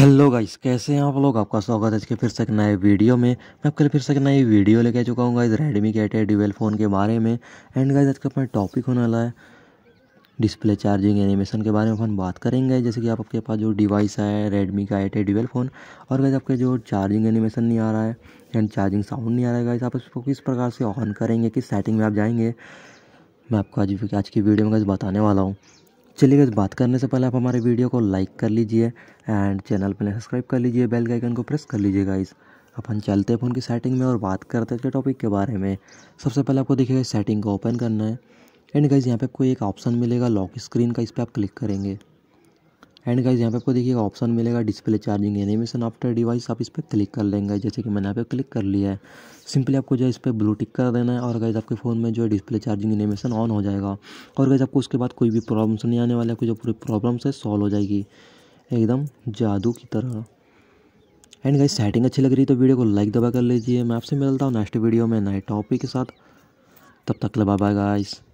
hello guys कैसे हैं आप लोग आपका स्वागत है इसके फिर से एक नए वीडियो में मैं आपके लिए फिर से एक नई वीडियो लेके चुका हूँ गाइस रेडमी के एटे ड्यूएल फ़ोन के बारे में एंड गाइस आज का अपना टॉपिक होने वाला है डिस्प्ले चार्जिंग एनिमेशन के बारे में अपन बात करेंगे जैसे कि आप आपके पास जो डिवाइस है रेडमी का एटे ड्यूएल फ़ोन और गाइज़ आपके जो चार्जिंग एनिमेशन नहीं आ रहा है एंड चार्जिंग साउंड नहीं आ रहा है गाइज आप इसको किस प्रकार से ऑन करेंगे किस सेटिंग में आप जाएंगे मैं आपको आज आज की वीडियो में गाइज बताने वाला हूँ चलिए इस बात करने से पहले आप हमारे वीडियो को लाइक कर लीजिए एंड चैनल पर सब्सक्राइब कर लीजिए बेल के आइकन को प्रेस कर लीजिए गाइस अपन चलते हैं फ़ोन की सेटिंग में और बात करते हैं टॉपिक के बारे में सबसे पहले आपको देखिएगा सेटिंग को ओपन करना है एंड गाइज़ यहाँ पे आपको एक ऑप्शन मिलेगा लॉक स्क्रीन का इस पर आप क्लिक करेंगे एंड गाइज यहाँ पे आपको देखिएगा ऑप्शन मिलेगा display charging animation after device आप इस पर क्लिक कर लेंगे जैसे कि मैंने यहाँ पे क्लिक कर लिया है सिंपली आपको जो है इस पर ब्लू टिक कर देना है और गाइज आपके फ़ोन में जो है डिस्प्ले चार्जिंग एनिमेशन ऑन हो जाएगा और गाइज आपको उसके बाद कोई भी प्रॉब्लम्स नहीं आने वाले है जो पूरी प्रॉब्लम्स है सॉल्व हो जाएगी एकदम जादू की तरह एंड गाइज सेटिंग अच्छी लग रही तो वीडियो को लाइक दबा कर लीजिए मैं आपसे मिलता हूँ नेक्स्ट वीडियो में नए टॉपिक के साथ तब तक लबा बाय गाइज़